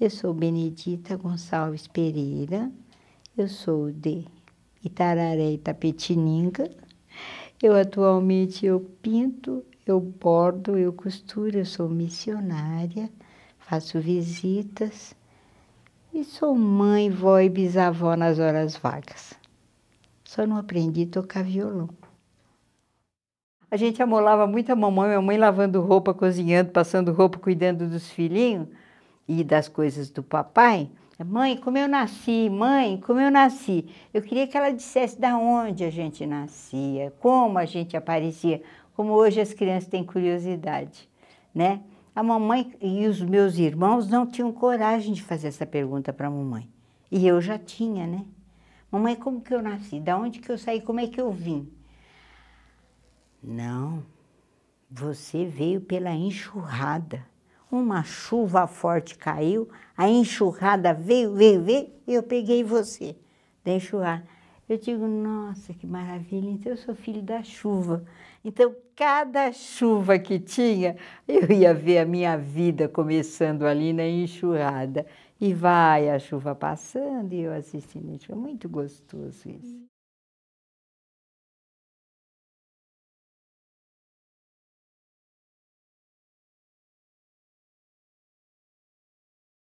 Eu sou Benedita Gonçalves Pereira, eu sou de Itararé, Itapetininga. Eu atualmente eu pinto, eu bordo, eu costuro, eu sou missionária, faço visitas e sou mãe, vó e bisavó nas horas vagas. Só não aprendi a tocar violão. A gente amolava muito a mamãe, a mamãe lavando roupa, cozinhando, passando roupa, cuidando dos filhinhos e das coisas do papai, mãe, como eu nasci, mãe, como eu nasci. Eu queria que ela dissesse da onde a gente nascia, como a gente aparecia, como hoje as crianças têm curiosidade, né? A mamãe e os meus irmãos não tinham coragem de fazer essa pergunta para a mamãe. E eu já tinha, né? Mamãe, como que eu nasci? Da onde que eu saí? Como é que eu vim? Não. Você veio pela enxurrada. Uma chuva forte caiu, a enxurrada veio, veio, veio, e eu peguei você da enxurrada. Eu digo, nossa, que maravilha, então eu sou filho da chuva. Então, cada chuva que tinha, eu ia ver a minha vida começando ali na enxurrada. E vai a chuva passando e eu assistindo a Muito gostoso isso.